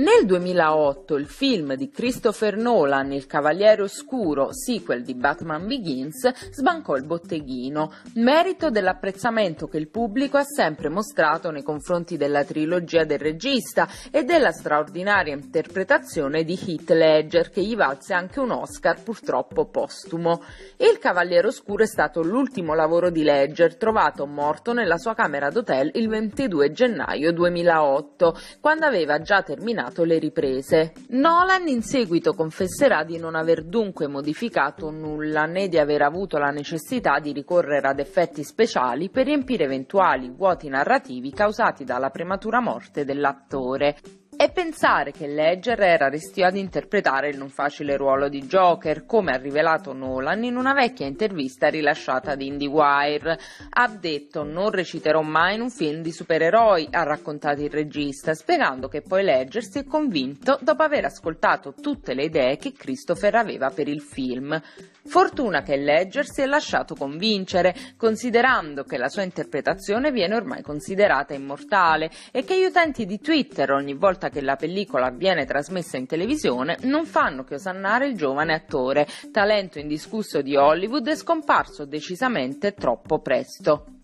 Nel 2008 il film di Christopher Nolan, Il Cavaliere Oscuro, sequel di Batman Begins, sbancò il botteghino, merito dell'apprezzamento che il pubblico ha sempre mostrato nei confronti della trilogia del regista e della straordinaria interpretazione di Heath Ledger, che gli valse anche un Oscar purtroppo postumo. Il Cavaliere Oscuro è stato l'ultimo lavoro di Ledger trovato morto nella sua camera d'hotel il 22 gennaio 2008, quando aveva già terminato bloccato le riprese. Nolan in seguito confesserà di non aver dunque modificato nulla né di aver avuto la necessità di ricorrere ad effetti speciali per riempire eventuali vuoti narrativi causati dalla prematura morte dell'attore e pensare che Ledger era restio ad interpretare il non facile ruolo di Joker, come ha rivelato Nolan in una vecchia intervista rilasciata ad IndieWire. Ha detto non reciterò mai in un film di supereroi, ha raccontato il regista, spiegando che poi Ledger si è convinto dopo aver ascoltato tutte le idee che Christopher aveva per il film. Fortuna che Ledger si è lasciato convincere, considerando che la sua interpretazione viene ormai considerata immortale e che gli utenti di Twitter ogni volta che la pellicola viene trasmessa in televisione non fanno che osannare il giovane attore, talento indiscusso di Hollywood e scomparso decisamente troppo presto.